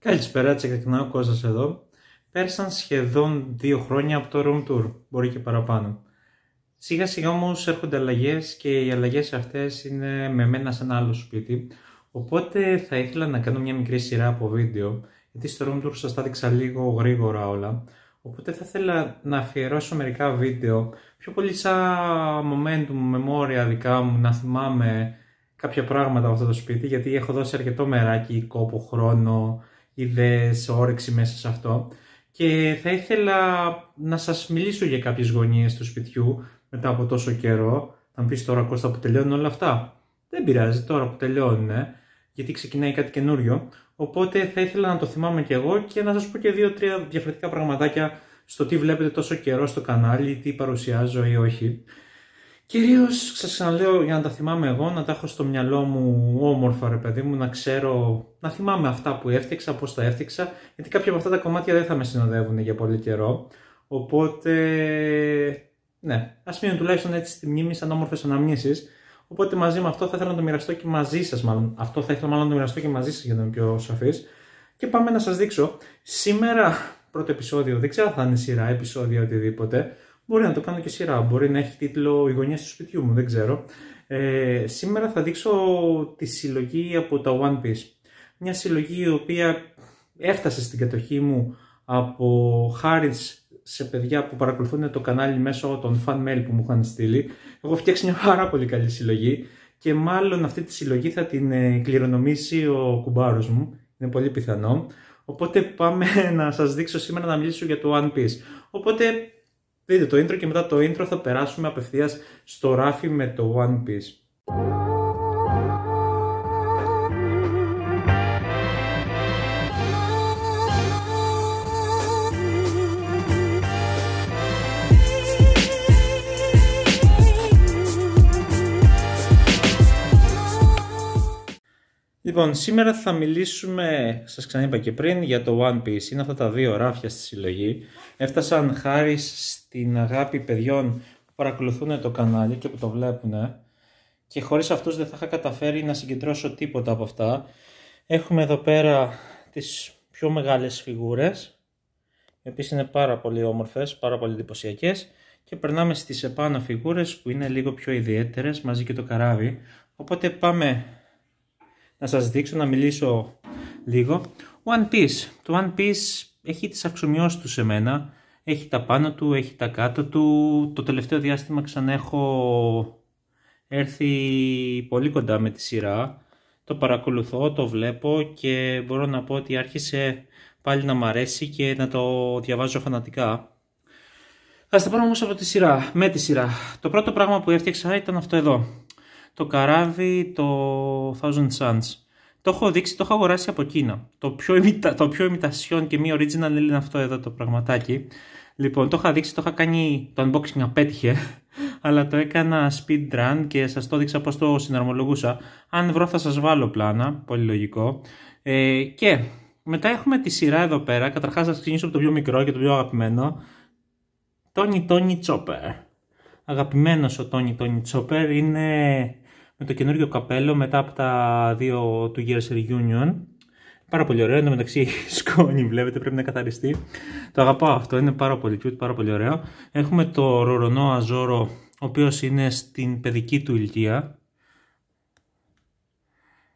Καλησπέρα, τσεκακινάω ο Κώστας εδώ. Πέρασαν σχεδόν δύο χρόνια από το Room Tour, μπορεί και παραπάνω. Σιγά σιγά όμως έρχονται αλλαγές και οι αλλαγές αυτές είναι με μένα ένα άλλο σπίτι. Οπότε θα ήθελα να κάνω μια μικρή σειρά από βίντεο, γιατί στο Room Tour σας τα έδειξα λίγο γρήγορα όλα. Οπότε θα ήθελα να αφιερώσω μερικά βίντεο, πιο πολύ σαν momentum, memoria δικά μου, να θυμάμαι κάποια πράγματα από αυτό το σπίτι, γιατί έχω δώσει αρκετό μεράκι, κόπο, χρόνο, ιδέες, όρεξη μέσα σε αυτό. Και θα ήθελα να σας μιλήσω για κάποιες γωνίες του σπιτιού μετά από τόσο καιρό. Θα μου πεις τώρα Κώστα που τελειώνουν όλα αυτά. Δεν πειράζει τώρα που τελειώνουν, γιατί ξεκινάει κάτι καινούριο. Οπότε θα ήθελα να το θυμάμαι κι εγώ και να σας πω και δύο-τρία διαφορετικά πραγματάκια στο τι βλέπετε τόσο καιρό στο κανάλι, τι παρουσιάζω ή όχι. Κυρίως σα ξαναλέω για να τα θυμάμαι εγώ, να τα έχω στο μυαλό μου όμορφα ρε παιδί μου, να ξέρω, να θυμάμαι αυτά που έφτιαξα, πώς τα έφτιαξα, γιατί κάποια από αυτά τα κομμάτια δεν θα με συνοδεύουν για πολύ καιρό. Οπότε, ναι, ας μείνουν τουλάχιστον έτσι στη μνήμη σαν όμορφες αναμνήσεις. Οπότε μαζί με αυτό θα ήθελα να το μοιραστώ και μαζί σας, μάλλον. Αυτό θα ήθελα μάλλον να το μοιραστώ και μαζί σας για να είμαι πιο σαφής. Και πάμε να σας δείξω. Σήμερα πρώτο επεισόδιο, δεν ξέρω αν θα είναι σειρά, επεισόδιο οτιδήποτε. Μπορεί να το κάνω και σειρά, μπορεί να έχει τίτλο «Η γωνιά του σπιτιού μου», δεν ξέρω. Ε, σήμερα θα δείξω τη συλλογή από τα One Piece. Μια συλλογή η οποία έφτασε στην κατοχή μου από χάρη σε παιδιά που παρακολουθούν το κανάλι μέσω των fan mail που μου είχαν στείλει. Έχω φτιάξει μια πάρα πολύ καλή συλλογή και μάλλον αυτή τη συλλογή θα την ε, κληρονομήσει ο κουμπάρος μου. Είναι πολύ πιθανό. Οπότε πάμε να σας δείξω σήμερα να μιλήσω για το One Piece. Οπότε Δείτε το intro και μετά το intro θα περάσουμε απευθείας στο ράφι με το One Piece. Λοιπόν, σήμερα θα μιλήσουμε, σας ξαναείπα και πριν, για το One Piece. Είναι αυτά τα δύο ράφια στη συλλογή. Έφτασαν χάρη στην αγάπη παιδιών που παρακολουθούν το κανάλι και που το βλέπουν ε, και χωρίς αυτούς δεν θα είχα καταφέρει να συγκεντρώσω τίποτα από αυτά. Έχουμε εδώ πέρα τις πιο μεγάλες φιγούρες, οι είναι πάρα πολύ όμορφες, πάρα πολύ εντυπωσιακές. και περνάμε στις επάνω φιγούρες που είναι λίγο πιο ιδιαίτερες μαζί και το καράβι. Οπότε πάμε να σας δείξω, να μιλήσω λίγο. One Piece. Το One Piece έχει τις αυξομοιώσεις του σε μένα. Έχει τα πάνω του, έχει τα κάτω του. Το τελευταίο διάστημα ξανά έχω έρθει πολύ κοντά με τη σειρά. Το παρακολουθώ, το βλέπω και μπορώ να πω ότι άρχισε πάλι να μ' αρέσει και να το διαβάζω φανατικά. Ας τα πάρουμε όμως από τη σειρά, με τη σειρά. Το πρώτο πράγμα που έφτιαξα ήταν αυτό εδώ. Το καράβι, το Thousand Suns. Το έχω δείξει, το έχω αγοράσει από Κίνα. Το πιο, ημιτα... και μη original είναι αυτό εδώ το πραγματάκι. Λοιπόν, το είχα δείξει, το είχα κάνει, το unboxing απέτυχε, αλλά το έκανα speed run και σας το δείξα πώς το συναρμολογούσα. Αν βρω θα σας βάλω πλάνα, πολύ λογικό. Ε, και μετά έχουμε τη σειρά εδώ πέρα, καταρχάς θα ξεκινήσω από το πιο μικρό και το πιο αγαπημένο. Τόνι Τόνι Τσόπερ. Αγαπημένος ο Τόνι Τόνι Τσόπερ είναι με το καινούριο καπέλο μετά από τα δύο του Gears Reunion. Πάρα πολύ ωραίο. Εν μεταξύ έχει σκόνη, βλέπετε, πρέπει να καθαριστεί. Το αγαπάω αυτό, είναι πάρα πολύ cute, πάρα πολύ ωραίο. Έχουμε το ρορονό αζόρο, ο οποίος είναι στην παιδική του ηλικία.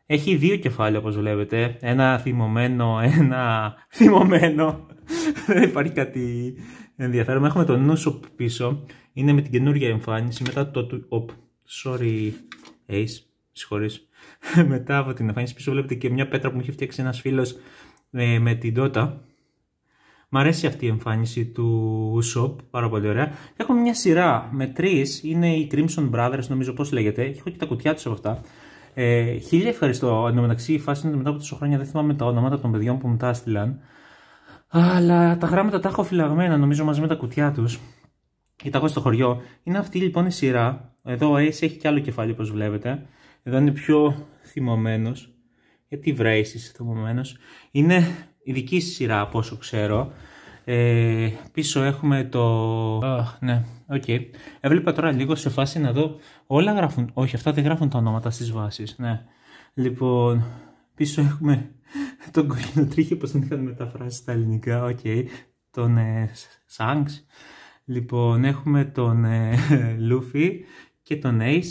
Έχει δύο κεφάλαια όπως βλέπετε, ένα θυμωμένο, ένα θυμωμένο, δεν υπάρχει κάτι ενδιαφέρον. Έχουμε το Νούσοπ πίσω, είναι με την καινούργια εμφάνιση, μετά το... Οπ, sorry Ace, συγχωρείς. μετά από την εμφάνιση πίσω βλέπετε και μια πέτρα που μου είχε φτιάξει ένας φίλος ε, με την Dota. Μ' αρέσει αυτή η εμφάνιση του shop, πάρα πολύ ωραία. Έχω μια σειρά με τρεις, είναι οι Crimson Brothers, νομίζω πώς λέγεται. Έχω και τα κουτιά τους από αυτά. Ε, χίλια ευχαριστώ. Εν τω μεταξύ, η φάση είναι μετά από τόσα χρόνια δεν θυμάμαι τα ονόματα των παιδιών που μου τα έστειλαν. Αλλά τα γράμματα τα έχω φυλαγμένα, νομίζω, μαζί με τα κουτιά τους. Και τα έχω στο χωριό. Είναι αυτή λοιπόν η σειρά. Εδώ ο ε, Ace έχει κι άλλο κεφάλι, όπως βλέπετε. Εδώ είναι πιο θυμωμένος. Γιατί βρέσει θυμωμένος. Είναι ειδική σειρά από όσο ξέρω. Ε, πίσω έχουμε το... Oh, ναι, οκ. Έβλεπα τώρα λίγο σε φάση να δω... Όλα γράφουν... Όχι, αυτά δεν γράφουν τα ονόματα στις βάσεις. Ναι. Λοιπόν, πίσω έχουμε τον κόκκινο τρίχη, πως δεν είχαν μεταφράσει στα ελληνικά. Οκ. Τον ε, Λοιπόν, έχουμε τον ε, Λούφι και τον Ace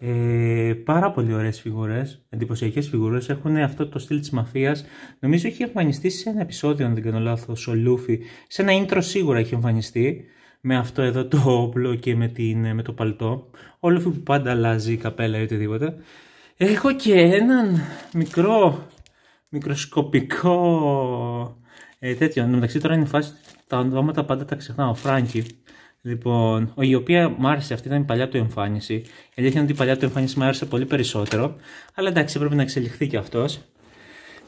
ε, πάρα πολύ ωραίες φιγουρέ, εντυπωσιακές φιγουρέ. Έχουν αυτό το στυλ της μαφίας. Νομίζω έχει εμφανιστεί σε ένα επεισόδιο, αν δεν κάνω λάθος, ο Λούφι. Σε ένα intro σίγουρα έχει εμφανιστεί. Με αυτό εδώ το όπλο και με, το παλτό. Ο Λούφι που πάντα αλλάζει καπέλα ή οτιδήποτε. Έχω και έναν μικρό, μικροσκοπικό η ε, τέτοιο. Εν μεταξύ τώρα είναι η οτιδηποτε εχω και εναν μικρο μικροσκοπικο τετοιο εν μεταξυ τωρα ειναι η φαση τα ονόματα πάντα τα ξεχνάω. Ο Λοιπόν, η οποία μου άρεσε, αυτή ήταν η παλιά του εμφάνιση. Η αλήθεια είναι ότι η παλιά του εμφάνιση μου άρεσε πολύ περισσότερο. Αλλά εντάξει, πρέπει να εξελιχθεί κι αυτό.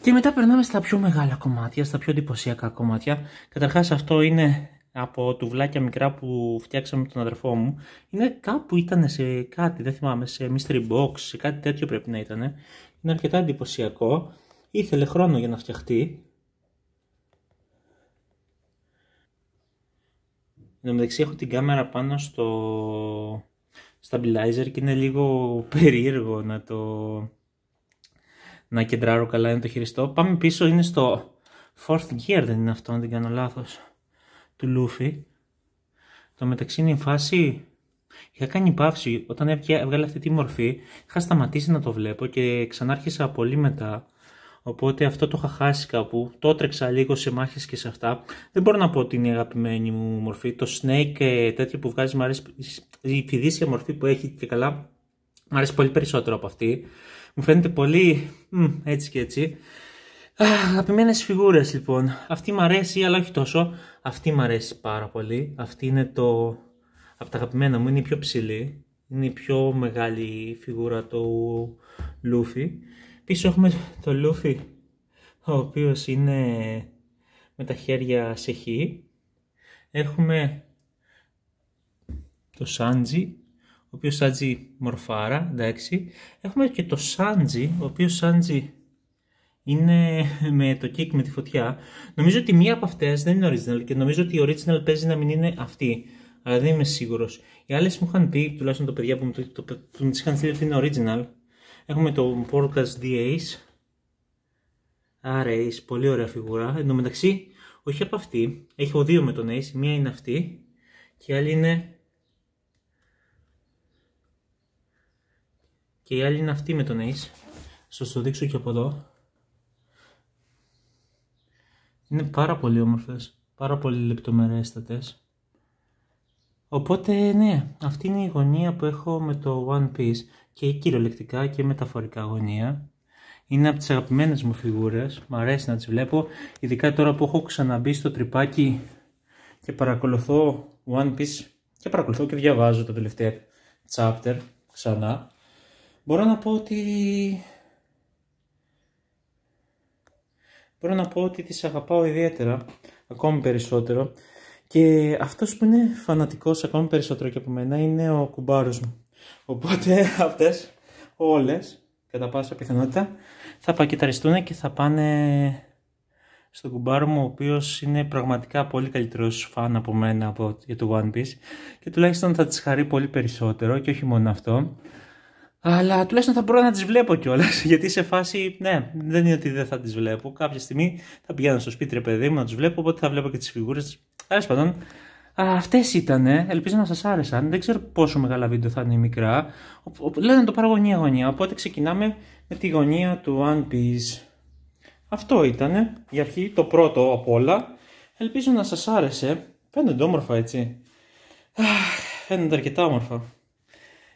Και μετά περνάμε στα πιο μεγάλα κομμάτια, στα πιο εντυπωσιακά κομμάτια. Καταρχάς, αυτό είναι από τουβλάκια μικρά που φτιάξαμε τον αδερφό μου. Είναι κάπου ήταν σε κάτι, δεν θυμάμαι, σε mystery box, σε κάτι τέτοιο πρέπει να ήταν. Είναι αρκετά εντυπωσιακό. Ήθελε χρόνο για να φτιαχτεί. Εν τω μεταξύ έχω την κάμερα πάνω στο stabilizer και είναι λίγο περίεργο να το να κεντράρω καλά, είναι το χειριστό. Πάμε πίσω, είναι στο fourth gear δεν είναι αυτό, αν δεν κάνω λάθος, του Λούφι. Το μεταξύ είναι η φάση, είχα κάνει παύση, όταν έβγαλε αυτή τη μορφή, είχα σταματήσει να το βλέπω και ξανάρχισα πολύ μετά Οπότε αυτό το είχα χάσει κάπου. Το έτρεξα λίγο σε μάχες και σε αυτά. Δεν μπορώ να πω ότι είναι η αγαπημένη μου μορφή. Το Snake ε, τέτοιο που βγάζει μου αρέσει. Η φιδίσια μορφή που έχει και καλά μου αρέσει πολύ περισσότερο από αυτή. Μου φαίνεται πολύ έτσι και έτσι. Αγαπημένες φιγούρες λοιπόν. Αυτή μου αρέσει, αλλά όχι τόσο. Αυτή μου αρέσει πάρα πολύ. Αυτή είναι το. Από τα αγαπημένα μου είναι η πιο ψηλή. Είναι η πιο μεγάλη φιγούρα του Λούφι. Πίσω έχουμε το Λούφι, ο οποίος είναι με τα χέρια σε χ. Έχουμε το Σάντζι, ο οποίος Σάντζι μορφάρα, εντάξει. Έχουμε και το Σάντζι, ο οποίος Σάντζι είναι με το kick με τη φωτιά. Νομίζω ότι μία από αυτές δεν είναι original και νομίζω ότι η original παίζει να μην είναι αυτή. Αλλά δεν είμαι σίγουρος. Οι άλλες μου είχαν πει, τουλάχιστον τα παιδιά που μου, το, τις είχαν στείλει ότι είναι original Έχουμε το Forecast D-Ace. Άρα Ace, αρα ωραία φιγουρά. Εν τω μεταξύ, όχι από αυτή, έχω δύο με τον Ace. Μία είναι αυτή και η άλλη είναι... Και η άλλη είναι αυτή με τον Ace. Σας το δείξω και από εδώ. Είναι πάρα πολύ όμορφες, πάρα πολύ λεπτομερέστατες. Οπότε ναι, αυτή είναι η γωνία που έχω με το One Piece και κυριολεκτικά και μεταφορικά γωνία. Είναι από τις αγαπημένες μου φιγούρες, μου αρέσει να τις βλέπω, ειδικά τώρα που έχω ξαναμπεί στο τρυπάκι και παρακολουθώ One Piece και παρακολουθώ και διαβάζω τα τελευταία chapter ξανά. Μπορώ να πω ότι... Μπορώ να πω ότι τις αγαπάω ιδιαίτερα, ακόμη περισσότερο. Και αυτός που είναι φανατικός ακόμη περισσότερο και από μένα είναι ο κουμπάρος μου. Οπότε αυτές, όλες, κατά πάσα πιθανότητα, θα πακεταριστούν και θα πάνε στον κουμπάρο μου, ο οποίος είναι πραγματικά πολύ καλύτερος φαν από μένα από, για το One Piece και τουλάχιστον θα τις χαρεί πολύ περισσότερο και όχι μόνο αυτό. Αλλά τουλάχιστον θα μπορώ να τις βλέπω κιόλας. γιατί σε φάση, ναι, δεν είναι ότι δεν θα τις βλέπω. Κάποια στιγμή θα πηγαίνω στο σπίτι ρε παιδί μου να τους βλέπω, οπότε θα βλέπω και τις φιγούρες Τέλος πάντων, αυτέ ήταν. Ελπίζω να σας άρεσαν. Δεν ξέρω πόσο μεγάλα βίντεο θα είναι μικρά. λένε το πάρω γωνία-γωνία. Οπότε ξεκινάμε με τη γωνία του One Piece. Αυτό ήταν για αρχή το πρώτο απ' όλα. Ελπίζω να σας άρεσε. Φαίνονται όμορφα έτσι. Φαίνονται αρκετά όμορφα.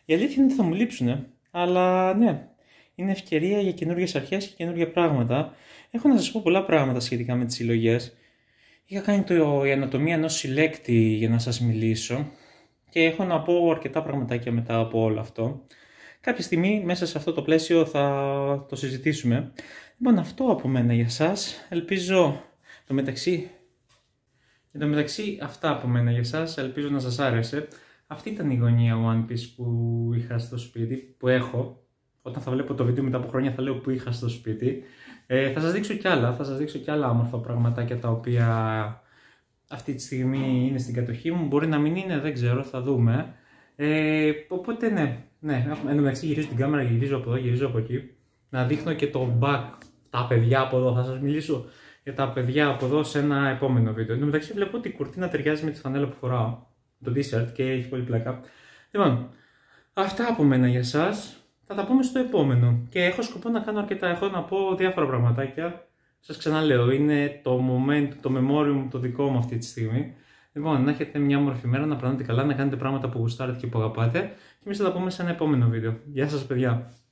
Η αλήθεια είναι ότι θα μου λείψουνε. Αλλά ναι, είναι ευκαιρία για καινούργιες αρχές και καινούργια πράγματα. Έχω να σας πω πολλά πράγματα σχετικά με τις συλλογές. Είχα κάνει το, η ανατομία ενός συλλέκτη για να σας μιλήσω και έχω να πω αρκετά πραγματάκια μετά από όλο αυτό. Κάποια στιγμή μέσα σε αυτό το πλαίσιο θα το συζητήσουμε. Λοιπόν αυτό από μένα για σας. Ελπίζω το μεταξύ... Εν μεταξύ αυτά από μένα για σας. Ελπίζω να σας άρεσε. Αυτή ήταν η γωνία One Piece που είχα στο σπίτι, που έχω. Όταν θα βλέπω το βίντεο μετά από χρόνια θα λέω που είχα στο σπίτι. Ε, θα σας δείξω κι άλλα, θα σας δείξω κι άλλα όμορφα πραγματάκια τα οποία αυτή τη στιγμή είναι στην κατοχή μου. Μπορεί να μην είναι, δεν ξέρω, θα δούμε. Ε, οπότε ναι, ναι, εν μεταξύ γυρίζω την κάμερα, γυρίζω από εδώ, γυρίζω από εκεί. Να δείχνω και το back, τα παιδιά από εδώ, θα σας μιλήσω για τα παιδιά από εδώ σε ένα επόμενο βίντεο. Εν μεταξύ βλέπω ότι η κουρτίνα ταιριάζει με τη φανέλα που φοράω, το t-shirt και έχει πολύ πλακά. Λοιπόν, αυτά από μένα για σας θα τα πούμε στο επόμενο. Και έχω σκοπό να κάνω αρκετά, έχω να πω διάφορα πραγματάκια. Σας ξαναλέω, είναι το moment, το memorium το δικό μου αυτή τη στιγμή. Λοιπόν, να έχετε μια όμορφη μέρα, να περνάτε καλά, να κάνετε πράγματα που γουστάρετε και που αγαπάτε. Και εμείς θα τα πούμε σε ένα επόμενο βίντεο. Γεια σας παιδιά!